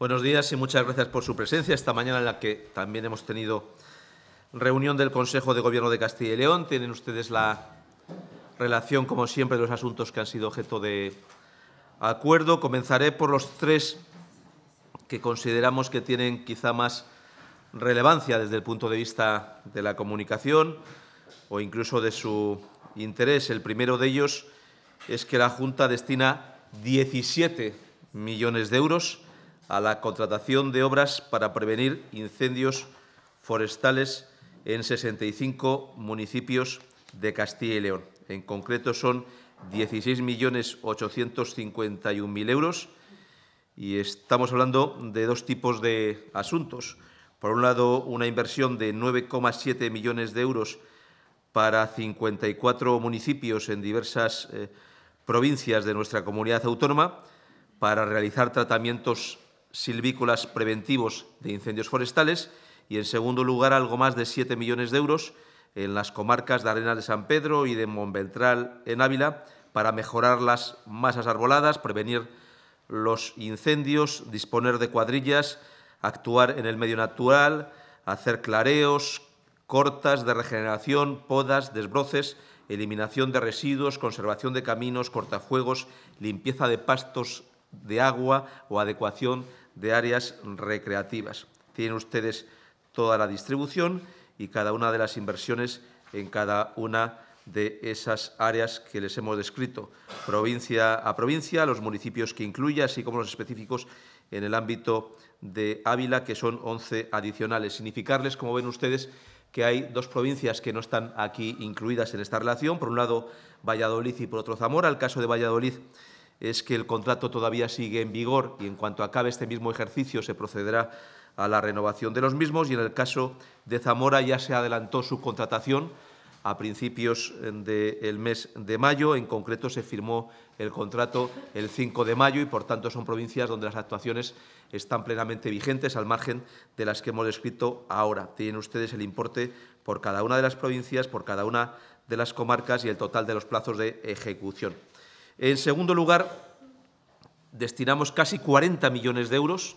Buenos días y muchas gracias por su presencia esta mañana en la que también hemos tenido reunión del Consejo de Gobierno de Castilla y León. Tienen ustedes la relación, como siempre, de los asuntos que han sido objeto de acuerdo. Comenzaré por los tres que consideramos que tienen quizá más relevancia desde el punto de vista de la comunicación o incluso de su interés. El primero de ellos es que la Junta destina 17 millones de euros a la contratación de obras para prevenir incendios forestales en 65 municipios de Castilla y León. En concreto son 16.851.000 euros y estamos hablando de dos tipos de asuntos. Por un lado, una inversión de 9,7 millones de euros para 54 municipios en diversas eh, provincias de nuestra comunidad autónoma para realizar tratamientos silvícolas preventivos de incendios forestales y, en segundo lugar, algo más de 7 millones de euros en las comarcas de Arenas de San Pedro y de Monventral en Ávila para mejorar las masas arboladas, prevenir los incendios, disponer de cuadrillas, actuar en el medio natural, hacer clareos, cortas de regeneración, podas, desbroces, eliminación de residuos, conservación de caminos, cortafuegos, limpieza de pastos de agua o adecuación de áreas recreativas. Tienen ustedes toda la distribución y cada una de las inversiones en cada una de esas áreas que les hemos descrito, provincia a provincia, los municipios que incluye, así como los específicos en el ámbito de Ávila, que son 11 adicionales. Significarles, como ven ustedes, que hay dos provincias que no están aquí incluidas en esta relación. Por un lado, Valladolid y por otro, Zamora. El caso de Valladolid es que el contrato todavía sigue en vigor y en cuanto acabe este mismo ejercicio se procederá a la renovación de los mismos y en el caso de Zamora ya se adelantó su contratación a principios eh, del mes de mayo. En concreto, se firmó el contrato el 5 de mayo y, por tanto, son provincias donde las actuaciones están plenamente vigentes, al margen de las que hemos descrito ahora. Tienen ustedes el importe por cada una de las provincias, por cada una de las comarcas y el total de los plazos de ejecución. En segundo lugar, destinamos casi 40 millones de euros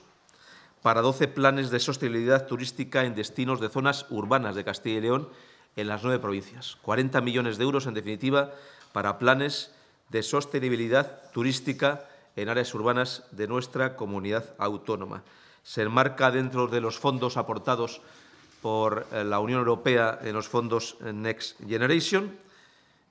para 12 planes de sostenibilidad turística en destinos de zonas urbanas de Castilla y León en las nueve provincias. 40 millones de euros, en definitiva, para planes de sostenibilidad turística en áreas urbanas de nuestra comunidad autónoma. Se enmarca dentro de los fondos aportados por eh, la Unión Europea en los fondos Next Generation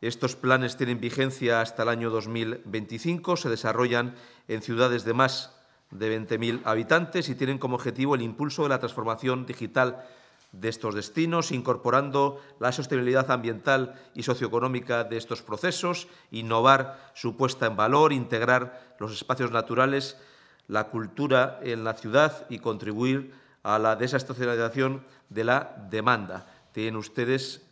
estos planes tienen vigencia hasta el año 2025, se desarrollan en ciudades de más de 20.000 habitantes y tienen como objetivo el impulso de la transformación digital de estos destinos, incorporando la sostenibilidad ambiental y socioeconómica de estos procesos, innovar su puesta en valor, integrar los espacios naturales, la cultura en la ciudad y contribuir a la desestacionalización de la demanda. Tienen ustedes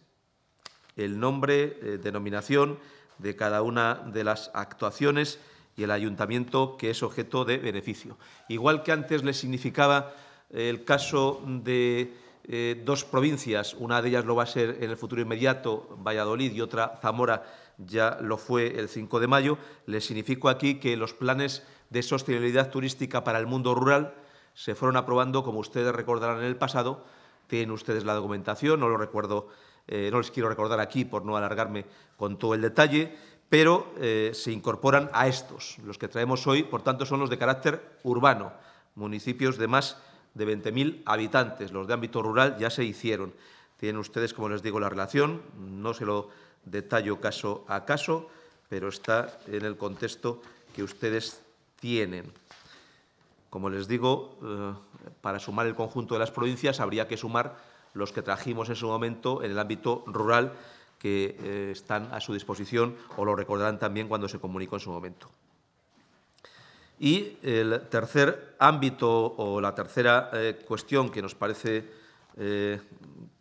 el nombre, eh, denominación de cada una de las actuaciones y el ayuntamiento que es objeto de beneficio. Igual que antes le significaba eh, el caso de eh, dos provincias, una de ellas lo va a ser en el futuro inmediato, Valladolid, y otra, Zamora, ya lo fue el 5 de mayo, le significo aquí que los planes de sostenibilidad turística para el mundo rural se fueron aprobando, como ustedes recordarán en el pasado, tienen ustedes la documentación, no lo recuerdo eh, no les quiero recordar aquí por no alargarme con todo el detalle, pero eh, se incorporan a estos. Los que traemos hoy, por tanto, son los de carácter urbano, municipios de más de 20.000 habitantes. Los de ámbito rural ya se hicieron. Tienen ustedes, como les digo, la relación, no se lo detallo caso a caso, pero está en el contexto que ustedes tienen. Como les digo, eh, para sumar el conjunto de las provincias habría que sumar los que trajimos en su momento en el ámbito rural que eh, están a su disposición o lo recordarán también cuando se comunicó en su momento. Y el tercer ámbito o la tercera eh, cuestión que nos parece, eh,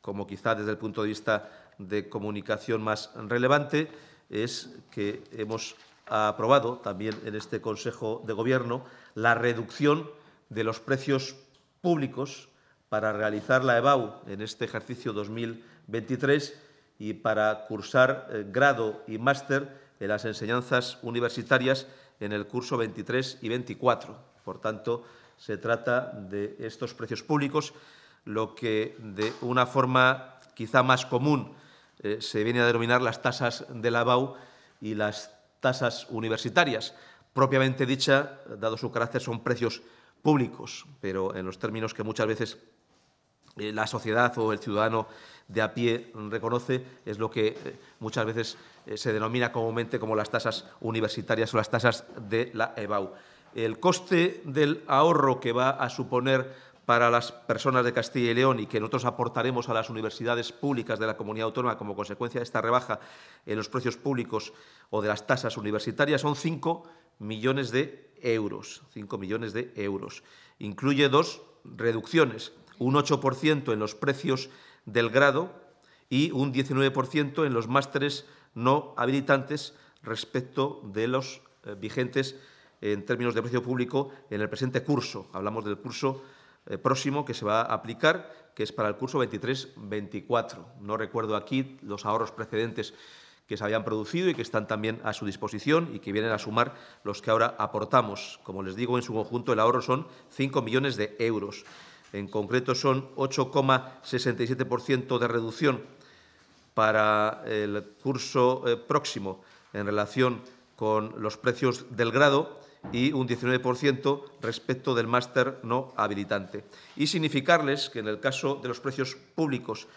como quizá desde el punto de vista de comunicación más relevante, es que hemos aprobado también en este Consejo de Gobierno la reducción de los precios públicos para realizar la EBAU en este ejercicio 2023 y para cursar eh, grado y máster en las enseñanzas universitarias en el curso 23 y 24. Por tanto, se trata de estos precios públicos, lo que de una forma quizá más común eh, se viene a denominar las tasas de la EBAU y las tasas universitarias. Propiamente dicha, dado su carácter, son precios públicos, pero en los términos que muchas veces eh, la sociedad o el ciudadano de a pie reconoce es lo que eh, muchas veces eh, se denomina comúnmente como las tasas universitarias o las tasas de la EBAU. El coste del ahorro que va a suponer para las personas de Castilla y León y que nosotros aportaremos a las universidades públicas de la comunidad autónoma como consecuencia de esta rebaja en los precios públicos o de las tasas universitarias son 5 millones de euros. 5 millones de euros. Incluye dos reducciones un 8% en los precios del grado y un 19% en los másteres no habilitantes respecto de los eh, vigentes en términos de precio público en el presente curso. Hablamos del curso eh, próximo que se va a aplicar, que es para el curso 23-24. No recuerdo aquí los ahorros precedentes que se habían producido y que están también a su disposición y que vienen a sumar los que ahora aportamos. Como les digo, en su conjunto el ahorro son 5 millones de euros. En concreto, son 8,67% de reducción para el curso eh, próximo en relación con los precios del grado y un 19% respecto del máster no habilitante. Y significarles que en el caso de los precios públicos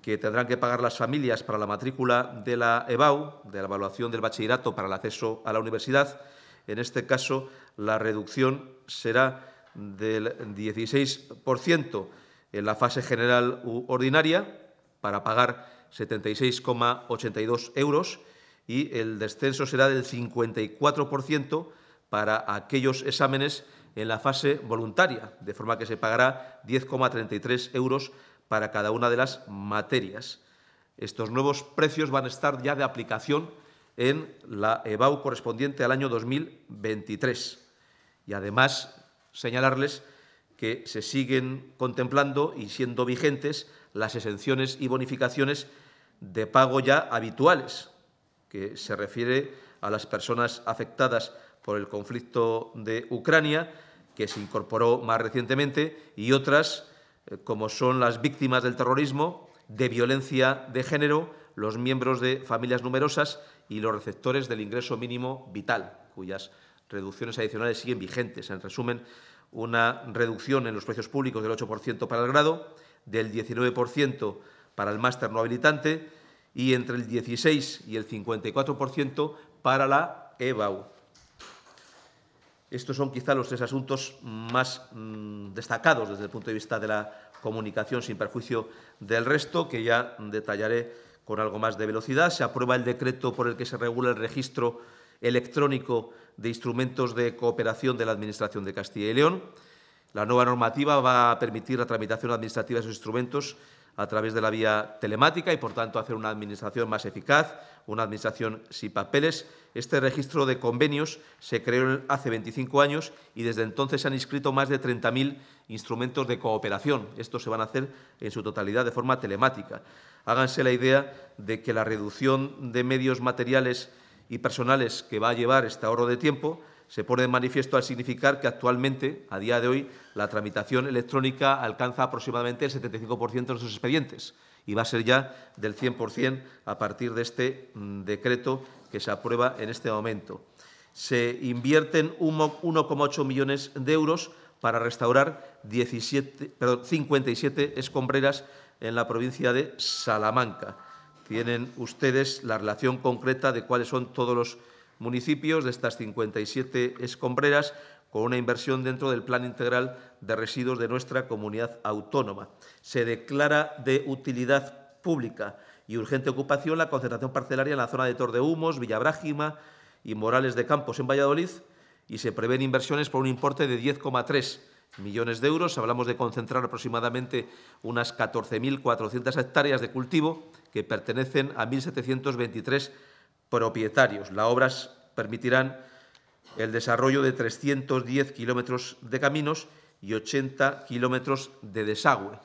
que tendrán que pagar las familias para la matrícula de la EBAU, de la evaluación del bachillerato para el acceso a la universidad, en este caso la reducción será del 16% en la fase general ordinaria para pagar 76,82 euros y el descenso será del 54% para aquellos exámenes en la fase voluntaria, de forma que se pagará 10,33 euros para cada una de las materias. Estos nuevos precios van a estar ya de aplicación en la EBAU correspondiente al año 2023. Y además señalarles que se siguen contemplando y siendo vigentes las exenciones y bonificaciones de pago ya habituales, que se refiere a las personas afectadas por el conflicto de Ucrania, que se incorporó más recientemente, y otras, eh, como son las víctimas del terrorismo, de violencia de género, los miembros de familias numerosas y los receptores del ingreso mínimo vital, cuyas reducciones adicionales siguen vigentes. En resumen, una reducción en los precios públicos del 8% para el grado, del 19% para el máster no habilitante y entre el 16 y el 54% para la EBAU. Estos son quizá los tres asuntos más mm, destacados desde el punto de vista de la comunicación, sin perjuicio del resto, que ya detallaré con algo más de velocidad. Se aprueba el decreto por el que se regula el registro electrónico de instrumentos de cooperación de la Administración de Castilla y León. La nueva normativa va a permitir la tramitación administrativa de esos instrumentos a través de la vía telemática y, por tanto, hacer una administración más eficaz, una administración sin papeles. Este registro de convenios se creó hace 25 años y desde entonces se han inscrito más de 30.000 instrumentos de cooperación. Estos se van a hacer en su totalidad de forma telemática. Háganse la idea de que la reducción de medios materiales y personales que va a llevar este ahorro de tiempo se pone de manifiesto al significar que actualmente, a día de hoy, la tramitación electrónica alcanza aproximadamente el 75% de sus expedientes y va a ser ya del 100% a partir de este mm, decreto que se aprueba en este momento. Se invierten 1,8 millones de euros para restaurar 57 escombreras en la provincia de Salamanca tienen ustedes la relación concreta de cuáles son todos los municipios de estas 57 escombreras con una inversión dentro del Plan Integral de Residuos de nuestra comunidad autónoma. Se declara de utilidad pública y urgente ocupación la concentración parcelaria en la zona de Tordehumos, Villabrágima y Morales de Campos en Valladolid y se prevén inversiones por un importe de 10,3 millones de euros. Hablamos de concentrar aproximadamente unas 14.400 hectáreas de cultivo que pertenecen a 1.723 propietarios. Las obras permitirán el desarrollo de 310 kilómetros de caminos y 80 kilómetros de desagüe,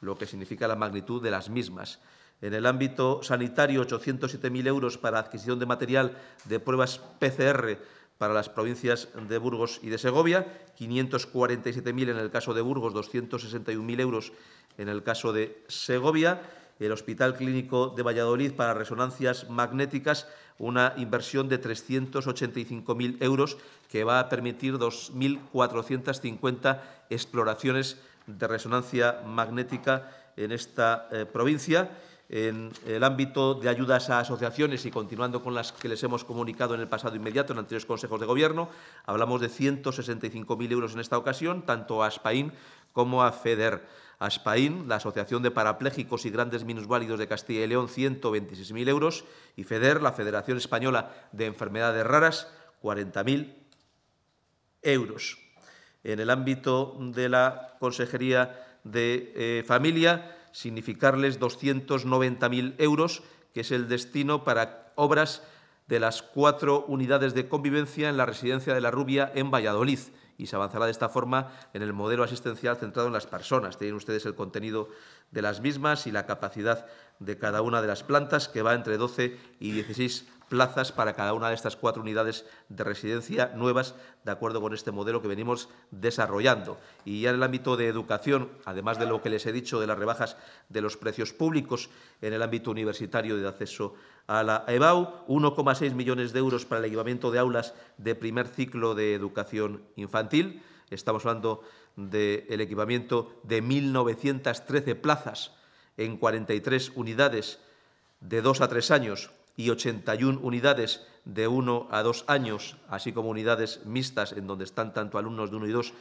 lo que significa la magnitud de las mismas. En el ámbito sanitario, 807.000 euros para adquisición de material de pruebas PCR para las provincias de Burgos y de Segovia, 547.000 en el caso de Burgos, 261.000 euros en el caso de Segovia. El Hospital Clínico de Valladolid para resonancias magnéticas, una inversión de 385.000 euros que va a permitir 2.450 exploraciones de resonancia magnética en esta eh, provincia en el ámbito de ayudas a asociaciones y continuando con las que les hemos comunicado en el pasado inmediato en anteriores consejos de gobierno, hablamos de 165.000 euros en esta ocasión, tanto a Spain como a FEDER. Spain, la Asociación de Parapléjicos y Grandes Minusválidos de Castilla y León, 126.000 euros, y FEDER, la Federación Española de Enfermedades Raras, 40.000 euros. En el ámbito de la Consejería de eh, Familia, significarles 290.000 euros, que es el destino para obras de las cuatro unidades de convivencia en la residencia de la Rubia en Valladolid y se avanzará de esta forma en el modelo asistencial centrado en las personas. Tienen ustedes el contenido de las mismas y la capacidad de cada una de las plantas que va entre 12 y 16 plazas para cada una de estas cuatro unidades de residencia nuevas, de acuerdo con este modelo que venimos desarrollando. Y ya en el ámbito de educación, además de lo que les he dicho de las rebajas de los precios públicos en el ámbito universitario de acceso a la EBAU, 1,6 millones de euros para el equipamiento de aulas de primer ciclo de educación infantil. Estamos hablando del de equipamiento de 1.913 plazas en 43 unidades de dos a tres años y 81 unidades de 1 a 2 años, así como unidades mixtas en donde están tanto alumnos de 1 y 2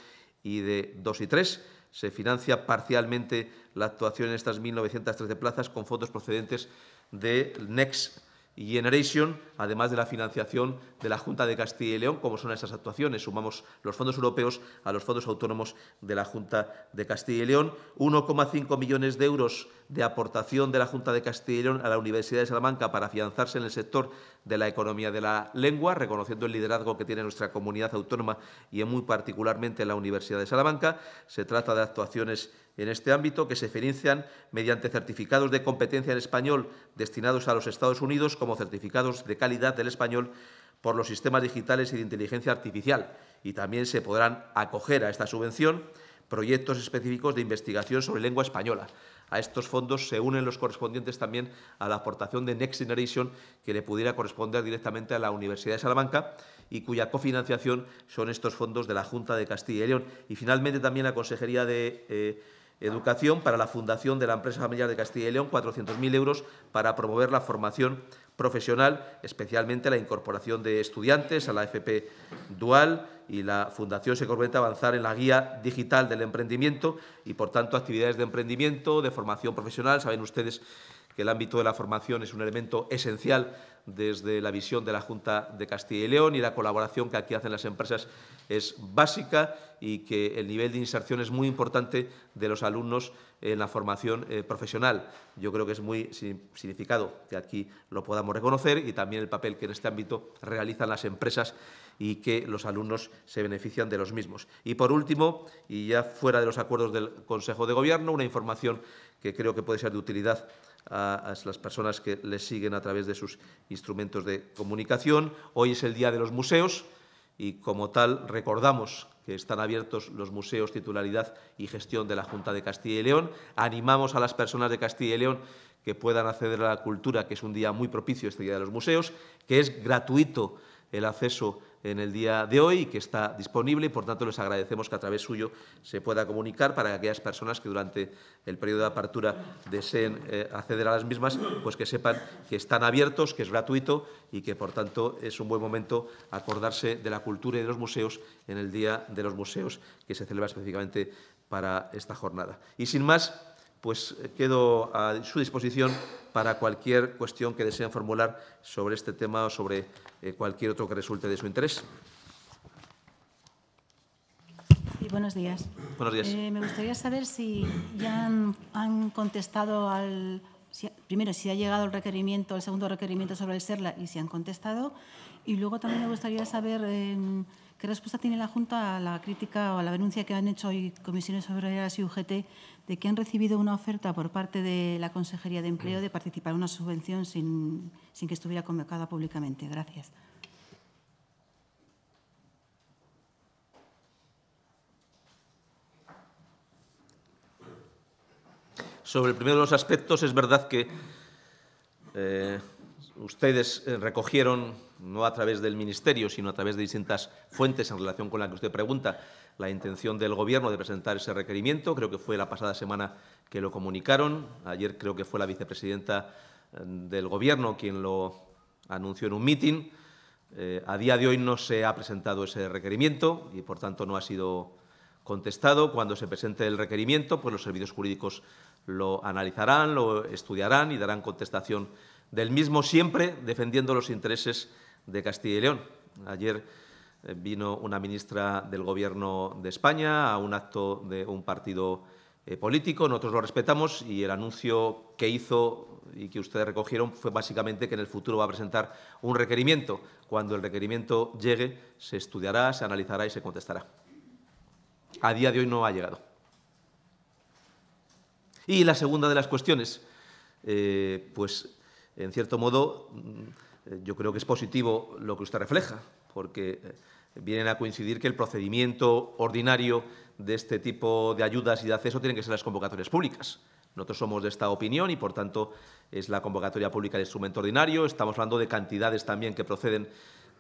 y de 2 y 3. Se financia parcialmente la actuación en estas 1.913 plazas con fondos procedentes de NEXT y Generation, además de la financiación de la Junta de Castilla y León, como son esas actuaciones. Sumamos los fondos europeos a los fondos autónomos de la Junta de Castilla y León, 1,5 millones de euros de aportación de la Junta de Castilla y León a la Universidad de Salamanca para afianzarse en el sector de la economía de la lengua, reconociendo el liderazgo que tiene nuestra comunidad autónoma y muy particularmente la Universidad de Salamanca. Se trata de actuaciones en este ámbito que se financian mediante certificados de competencia en español destinados a los Estados Unidos como certificados de calidad del español por los sistemas digitales y de inteligencia artificial. Y también se podrán acoger a esta subvención proyectos específicos de investigación sobre lengua española. A estos fondos se unen los correspondientes también a la aportación de Next Generation que le pudiera corresponder directamente a la Universidad de Salamanca y cuya cofinanciación son estos fondos de la Junta de Castilla y León. Y finalmente también la Consejería de... Eh, Educación para la fundación de la empresa familiar de Castilla y León, 400.000 euros para promover la formación profesional, especialmente la incorporación de estudiantes a la FP Dual y la Fundación se compromete a avanzar en la guía digital del emprendimiento y, por tanto, actividades de emprendimiento, de formación profesional. Saben ustedes que el ámbito de la formación es un elemento esencial desde la visión de la Junta de Castilla y León y la colaboración que aquí hacen las empresas es básica y que el nivel de inserción es muy importante de los alumnos en la formación eh, profesional. Yo creo que es muy significado que aquí lo podamos reconocer y también el papel que en este ámbito realizan las empresas y que los alumnos se benefician de los mismos. Y por último, y ya fuera de los acuerdos del Consejo de Gobierno, una información que creo que puede ser de utilidad a, las personas que les siguen a través de sus instrumentos de comunicación. Hoy es el Día de los Museos y, como tal, recordamos que están abiertos los museos titularidad y gestión de la Junta de Castilla y León. Animamos a las personas de Castilla y León que puedan acceder a la cultura, que es un día muy propicio este Día de los Museos, que es gratuito el acceso en el día de hoy y que está disponible y, por tanto, les agradecemos que a través suyo se pueda comunicar para aquellas personas que durante el periodo de apertura deseen eh, acceder a las mismas, pues que sepan que están abiertos, que es gratuito y que, por tanto, es un buen momento acordarse de la cultura y de los museos en el Día de los Museos que se celebra específicamente para esta jornada. Y sin más, pues eh, quedo a su disposición para cualquier cuestión que deseen formular sobre este tema o sobre eh, cualquier otro que resulte de su interés. Sí, buenos días. Buenos días. Eh, me gustaría saber si ya han, contestado al... primero, si ha llegado el requerimiento, el segundo requerimiento sobre el SERLA y si han contestado. Y luego también me gustaría saber... Em, ¿Qué respuesta tiene la Junta a la crítica o a la denuncia que han hecho hoy comisiones obreras y UGT de que han recibido una oferta por parte de la Consejería de Empleo de participar en una subvención sin, que estuviera convocada públicamente? Gracias. Sobre el primero de los aspectos, es verdad que eh, ustedes eh, recogieron no a través del Ministerio, sino a través de distintas fuentes en relación con la que usted pregunta, la intención del Gobierno de presentar ese requerimiento. Creo que fue la pasada semana que lo comunicaron. Ayer creo que fue la vicepresidenta mm, del Gobierno quien lo anunció en un mitin. Eh, a día de hoy no se ha presentado ese requerimiento y, por tanto, no ha sido contestado. Cuando se presente el requerimiento, pues los servicios jurídicos lo analizarán, lo estudiarán y darán contestación del mismo, siempre defendiendo los intereses de Castilla y León. Ayer eh, vino una ministra del Gobierno de España a un acto de un partido eh, político, nosotros lo respetamos y el anuncio que hizo y que ustedes recogieron fue básicamente que en el futuro va a presentar un requerimiento. Cuando el requerimiento llegue, se estudiará, se analizará y se contestará. A día de hoy no ha llegado. Y la segunda de las cuestiones, eh, pues en cierto modo mm, eh, yo creo que es positivo lo que usted refleja, porque eh, vienen a coincidir que el procedimiento ordinario de este tipo de ayudas y de acceso tienen que ser las convocatorias públicas. Nosotros somos de esta opinión y, por tanto, es la convocatoria pública el instrumento ordinario. Estamos hablando de cantidades también que proceden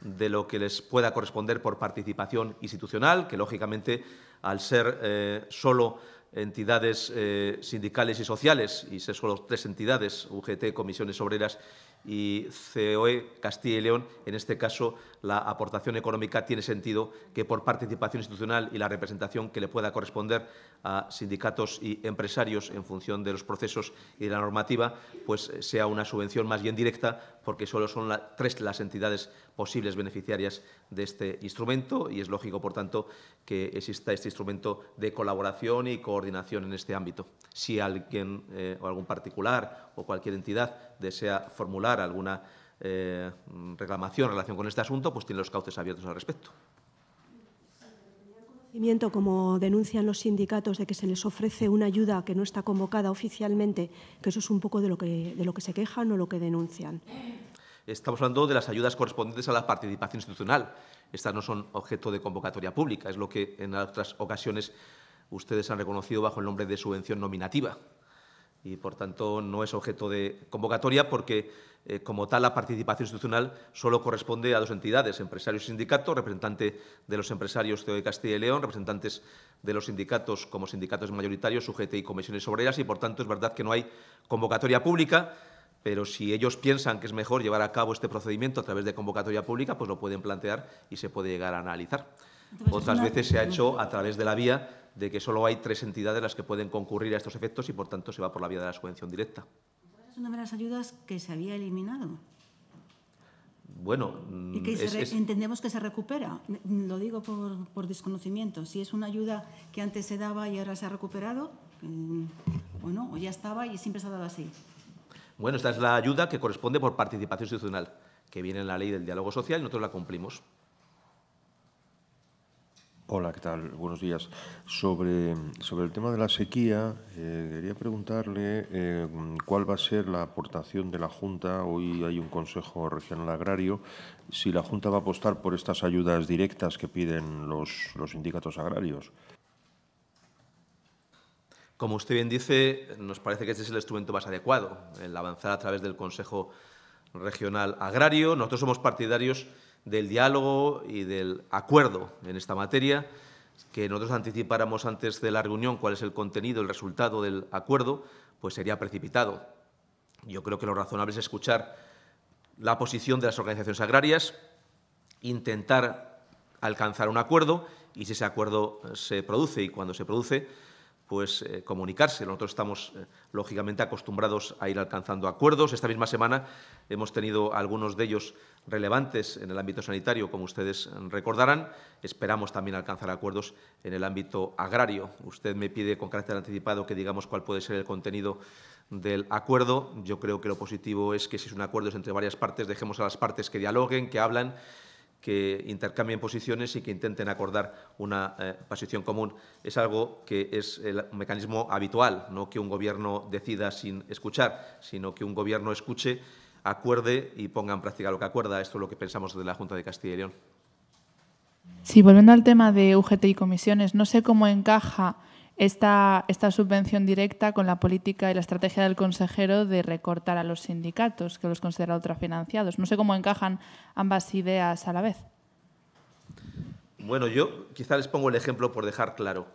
de lo que les pueda corresponder por participación institucional, que, lógicamente, al ser eh, solo entidades eh, sindicales y sociales, y se solo tres entidades, UGT, Comisiones Obreras y COE Castilla y León, en este caso la aportación económica tiene sentido que por participación institucional y la representación que le pueda corresponder a sindicatos y empresarios en función de los procesos y de la normativa, pues sea una subvención más bien directa porque solo son tres las entidades posibles beneficiarias de este instrumento y es lógico, por tanto, que exista este instrumento de colaboración y coordinación en este ámbito. Si alguien eh, o algún particular o cualquier entidad desea formular alguna eh, reclamación en relación con este asunto, pues tiene los cauces abiertos al respecto como denuncian los sindicatos, de que se les ofrece una ayuda que no está convocada oficialmente, que eso es un poco de lo que, de lo que se quejan o lo que denuncian. Estamos hablando de las ayudas correspondientes a la participación institucional. Estas no son objeto de convocatoria pública, es lo que en otras ocasiones ustedes han reconocido bajo el nombre de subvención nominativa y por tanto no es objeto de convocatoria porque eh, como tal la participación institucional solo corresponde a dos entidades, empresarios y sindicatos, representante de los empresarios de Castilla y León, representantes de los sindicatos como sindicatos mayoritarios, sujetos y comisiones obreras y por tanto es verdad que no hay convocatoria pública. Pero si ellos piensan que es mejor llevar a cabo este procedimiento a través de convocatoria pública, pues lo pueden plantear y se puede llegar a analizar. Otras veces se ha hecho a través de la vía de que solo hay tres entidades las que pueden concurrir a estos efectos y, por tanto, se va por la vía de la subvención directa. Es pues una de las ayudas que se había eliminado. Bueno, y que mm, entendemos que se recupera. Lo digo por, desconocimiento. Si es una ayuda que antes se daba y ahora se ha recuperado, eh, o no, o ya estaba y siempre se ha dado así. Bueno, esta es la ayuda que corresponde por participación institucional, que viene en la ley del diálogo social y nosotros la cumplimos. Hola, ¿qué tal? Buenos días. Sobre, sobre el tema de la sequía, eh, quería preguntarle eh, cuál va a ser la aportación de la Junta. Hoy hay un Consejo Regional Agrario. Si la Junta va a apostar por estas ayudas directas que piden los, los sindicatos agrarios. Como usted bien dice, nos parece que este es el instrumento más adecuado, el avanzar a través del Consejo Regional Agrario. Nosotros somos partidarios del diálogo y del acuerdo en esta materia, que nosotros anticipáramos antes de la reunión cuál es el contenido, el resultado del acuerdo, pues sería precipitado. Yo creo que lo razonable es escuchar la posición de las organizaciones agrarias, intentar alcanzar un acuerdo y si ese acuerdo se produce y cuando se produce, pues, eh, comunicarse. Nosotros estamos, eh, lógicamente, acostumbrados a ir alcanzando acuerdos. Esta misma semana hemos tenido algunos de ellos relevantes en el ámbito sanitario, como ustedes recordarán. Esperamos también alcanzar acuerdos en el ámbito agrario. Usted me pide con carácter anticipado que digamos cuál puede ser el contenido del acuerdo. Yo creo que lo positivo es que si es un acuerdo es entre varias partes, dejemos a las partes que dialoguen, que hablan que intercambien posiciones y que intenten acordar una eh, posición común. Es algo que es el mecanismo habitual, no que un gobierno decida sin escuchar, sino que un gobierno escuche, acuerde y ponga en práctica lo que acuerda. Esto es lo que pensamos desde la Junta de Castilla y León. Sí, volviendo al tema de UGT y comisiones, no sé cómo encaja esta, subvención directa con la política y la estrategia del consejero de recortar a los sindicatos, que los considera ultrafinanciados. No sé cómo encajan ambas ideas a la vez. Bueno, yo quizá les pongo el ejemplo por dejar claro.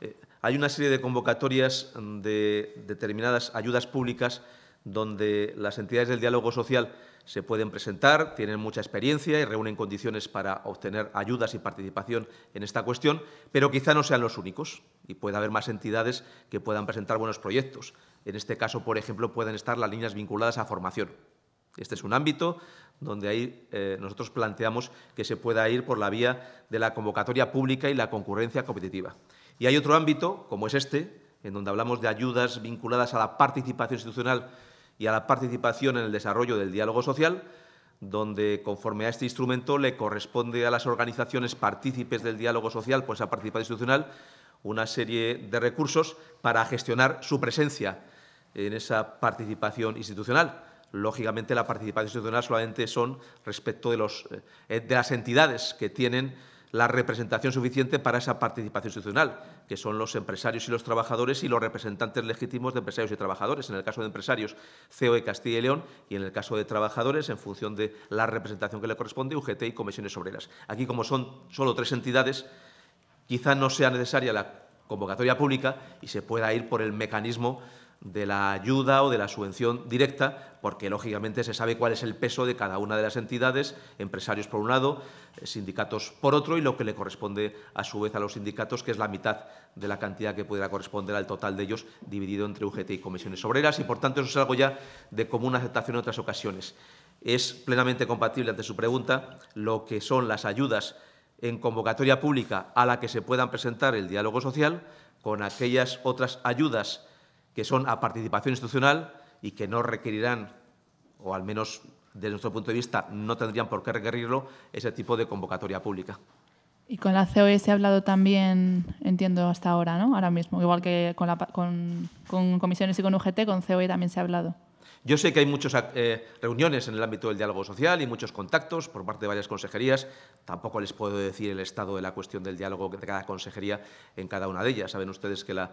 Eh, hay una serie de convocatorias de determinadas ayudas públicas donde las entidades del diálogo social se pueden presentar, tienen mucha experiencia y reúnen condiciones para obtener ayudas y participación en esta cuestión, pero quizá no sean los únicos y puede haber más entidades que puedan presentar buenos proyectos. En este caso, por ejemplo, pueden estar las líneas vinculadas a formación. Este es un ámbito donde ahí eh, nosotros planteamos que se pueda ir por la vía de la convocatoria pública y la concurrencia competitiva. Y hay otro ámbito, como es este, en donde hablamos de ayudas vinculadas a la participación institucional y a la participación en el desarrollo del diálogo social, donde conforme a este instrumento le corresponde a las organizaciones partícipes del diálogo social, pues a participación institucional, una serie de recursos para gestionar su presencia en esa participación institucional. Lógicamente, la participación institucional solamente son respecto de eh, las entidades que tienen la representación suficiente para esa participación institucional, que son los empresarios y los trabajadores y los representantes legítimos de empresarios y trabajadores. En el caso de empresarios, CEO Castilla y León, y en el caso de trabajadores, en función de la representación que le corresponde, UGT y comisiones obreras. Aquí, como son solo tres entidades, quizá no sea necesaria la convocatoria pública y se pueda ir por el mecanismo de la ayuda o de la subvención directa, porque lógicamente se sabe cuál es el peso de cada una de las entidades, empresarios por un lado, eh, sindicatos por otro, y lo que le corresponde a su vez a los sindicatos, que es la mitad de la cantidad que pudiera corresponder al total de ellos, dividido entre UGT y comisiones obreras, y por tanto eso es algo ya de común aceptación en otras ocasiones. Es plenamente compatible, ante su pregunta, lo que son las ayudas en convocatoria pública a la que se puedan presentar el diálogo social con aquellas otras ayudas que son a participación institucional y que no requerirán, o al menos desde nuestro punto de vista no tendrían por qué requerirlo, ese tipo de convocatoria pública. Y con la COE se ha hablado también, entiendo, hasta ahora, ¿no? Ahora mismo, igual que con, comisiones y con UGT, con COE también se ha hablado. Yo sé que hay muchas eh, reuniones en el ámbito del diálogo social y muchos contactos por parte de varias consejerías. Tampoco les puedo decir el estado de la cuestión del diálogo de cada consejería en cada una de ellas. Saben ustedes que la,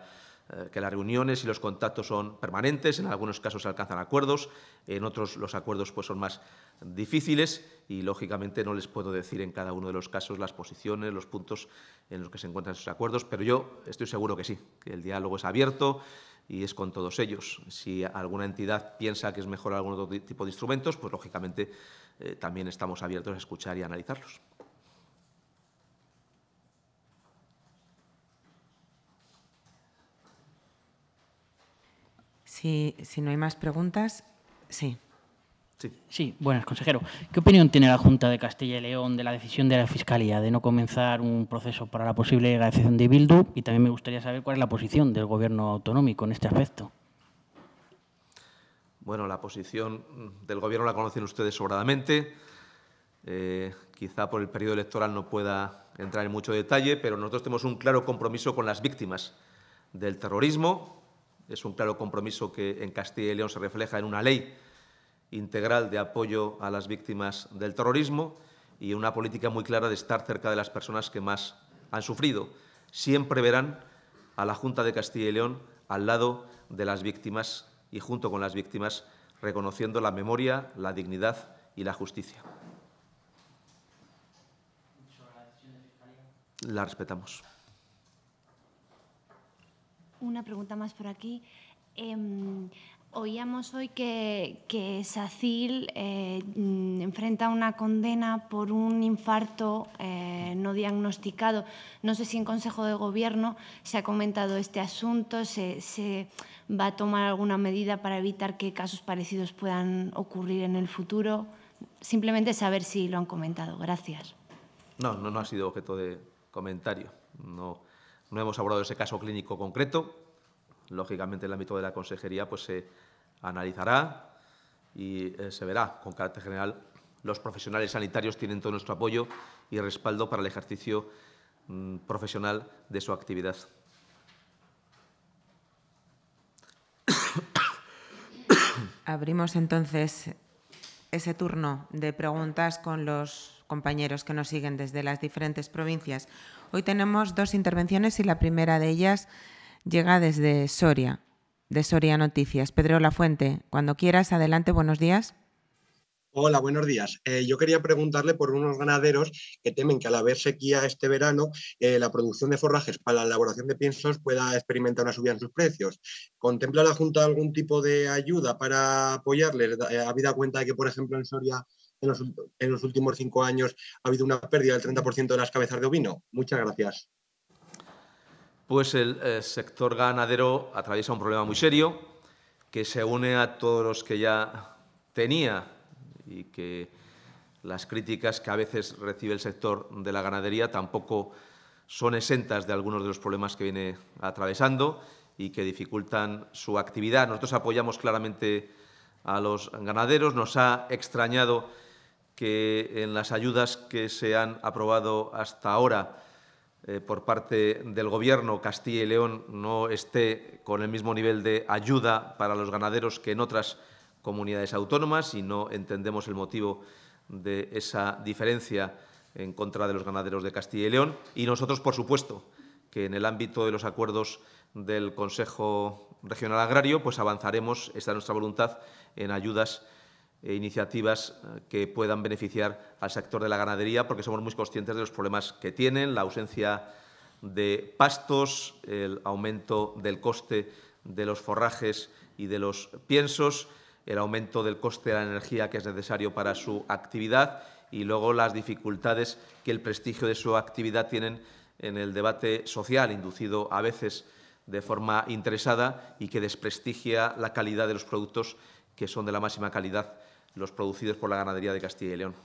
eh, que las reuniones y los contactos son permanentes, en algunos casos se alcanzan acuerdos, en otros los acuerdos pues, son más difíciles y, lógicamente, no les puedo decir en cada uno de los casos las posiciones, los puntos en los que se encuentran esos acuerdos, pero yo estoy seguro que sí, que el diálogo es abierto y es con todos ellos. Si alguna entidad piensa que es mejor algún otro tipo de instrumentos, pues, lógicamente, eh, también estamos abiertos a escuchar y analizarlos. Si, no hay más preguntas, sí. Sí. sí. buenas, consejero. ¿Qué opinión tiene la Junta de Castilla y León de la decisión de la Fiscalía de no comenzar un proceso para la posible legalización de Bildu? Y también me gustaría saber cuál es la posición del Gobierno autonómico en este aspecto. Bueno, la posición del Gobierno la conocen ustedes sobradamente. Eh, quizá por el periodo electoral no pueda entrar en mucho detalle, pero nosotros tenemos un claro compromiso con las víctimas del terrorismo, es un claro compromiso que en Castilla y León se refleja en una ley integral de apoyo a las víctimas del terrorismo y una política muy clara de estar cerca de las personas que más han sufrido. Siempre verán a la Junta de Castilla y León al lado de las víctimas y junto con las víctimas, reconociendo la memoria, la dignidad y la justicia. La respetamos. Una pregunta más por aquí. Em, oíamos hoy que, Sacil eh, enfrenta una condena por un infarto eh, no diagnosticado. No sé si en Consejo de Gobierno se ha comentado este asunto, se, se va a tomar alguna medida para evitar que casos parecidos puedan ocurrir en el futuro. Simplemente saber si lo han comentado. Gracias. No, no, no ha sido objeto de comentario. No no hemos abordado ese caso clínico concreto. Lógicamente, en el ámbito de la consejería pues, se analizará y eh, se verá con carácter general. Los profesionales sanitarios tienen todo nuestro apoyo y respaldo para el ejercicio mm, profesional de su actividad. Abrimos entonces ese turno de preguntas con los compañeros que nos siguen desde las diferentes provincias. Hoy tenemos dos intervenciones y la primera de ellas llega desde Soria, de Soria Noticias. Pedro Lafuente, cuando quieras, adelante, buenos días. Hola, buenos días. Eh, yo quería preguntarle por unos ganaderos que temen que al haber sequía este verano, eh, la producción de forrajes para la elaboración de piensos pueda experimentar una subida en sus precios. ¿Contempla la Junta algún tipo de ayuda para apoyarles? Eh, habida cuenta de que, por ejemplo, en Soria en los, últimos cinco años ha habido una pérdida del 30% de las cabezas de ovino? Muchas gracias. Pues el eh, sector ganadero atraviesa un problema muy serio que se une a todos los que ya tenía y que las críticas que a veces recibe el sector de la ganadería tampoco son exentas de algunos de los problemas que viene atravesando y que dificultan su actividad. Nosotros apoyamos claramente a los ganaderos. Nos ha extrañado que en las ayudas que se han aprobado hasta ahora eh, por parte del Gobierno Castilla y León no esté con el mismo nivel de ayuda para los ganaderos que en otras comunidades autónomas y no entendemos el motivo de esa diferencia en contra de los ganaderos de Castilla y León. Y nosotros, por supuesto, que en el ámbito de los acuerdos del Consejo Regional Agrario, pues avanzaremos, esta nuestra voluntad, en ayudas eh, iniciativas eh, que puedan beneficiar al sector de la ganadería, porque somos muy conscientes de los problemas que tienen, la ausencia de pastos, el aumento del coste de los forrajes y de los piensos, el aumento del coste de la energía que es necesario para su actividad y luego las dificultades que el prestigio de su actividad tienen en el debate social, inducido a veces de forma interesada y que desprestigia la calidad de los productos que son de la máxima calidad los producidos por la ganadería de Castilla y León.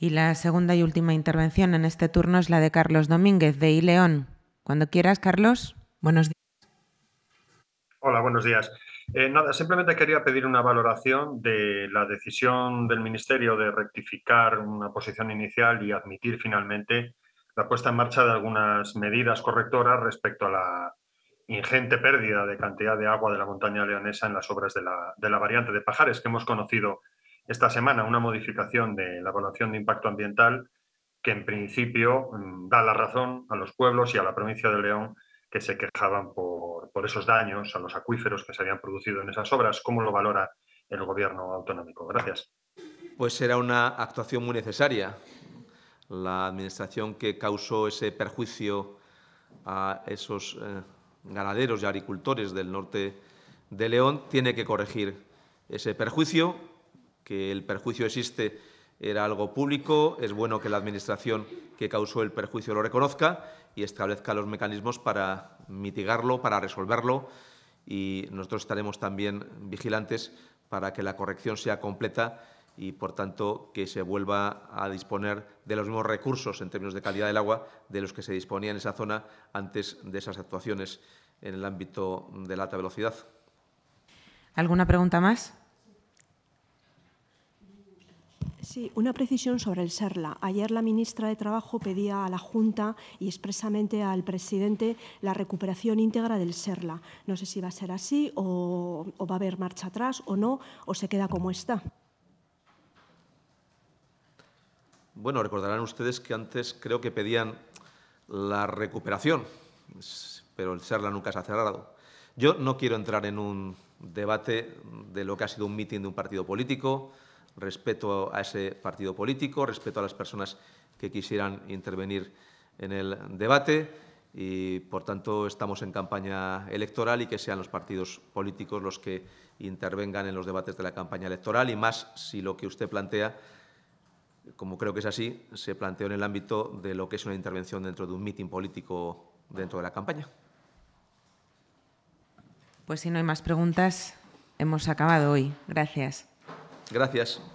Y la segunda y última intervención en este turno es la de Carlos Domínguez, de Ileón. Cuando quieras, Carlos. Buenos días. Hola, buenos días. Eh, nada, simplemente quería pedir una valoración de la decisión del Ministerio de rectificar una posición inicial y admitir finalmente la puesta en marcha de algunas medidas correctoras respecto a la ingente pérdida de cantidad de agua de la montaña leonesa en las obras de la, variante de Pajares, que hemos conocido esta semana una modificación de la evaluación de impacto ambiental que en principio mm, da la razón a los pueblos y a la provincia de León que se quejaban por, esos daños a los acuíferos que se habían producido en esas obras. ¿Cómo lo valora el gobierno autonómico? Gracias. Pues era una actuación muy necesaria. La administración que causó ese perjuicio a esos eh, ganaderos y agricultores del norte de León, tiene que corregir ese perjuicio, que el perjuicio existe era algo público, es bueno que la Administración que causó el perjuicio lo reconozca y establezca los mecanismos para mitigarlo, para resolverlo y nosotros estaremos también vigilantes para que la corrección sea completa y, por tanto, que se vuelva a disponer de los mismos recursos en términos de calidad del agua de los que se disponía en esa zona antes de esas actuaciones en el ámbito de la alta velocidad. ¿Alguna pregunta más? Sí, una precisión sobre el SERLA. Ayer la ministra de Trabajo pedía a la Junta y expresamente al presidente la recuperación íntegra del SERLA. No sé si va a ser así o, o va a haber marcha atrás o no, o se queda como está. Bueno, recordarán ustedes que antes creo que pedían la recuperación, pero el serla nunca se ha cerrado. Yo no quiero entrar en un debate de lo que ha sido un mitin de un partido político, respeto a ese partido político, respeto a las personas que quisieran intervenir en el debate y, por tanto, estamos en campaña electoral y que sean los partidos políticos los que intervengan en los debates de la campaña electoral y más si lo que usted plantea como creo que es así, se planteó en el ámbito de lo que es una intervención dentro de un mitin político dentro de la campaña. Pues si no hay más preguntas, hemos acabado hoy. Gracias. Gracias.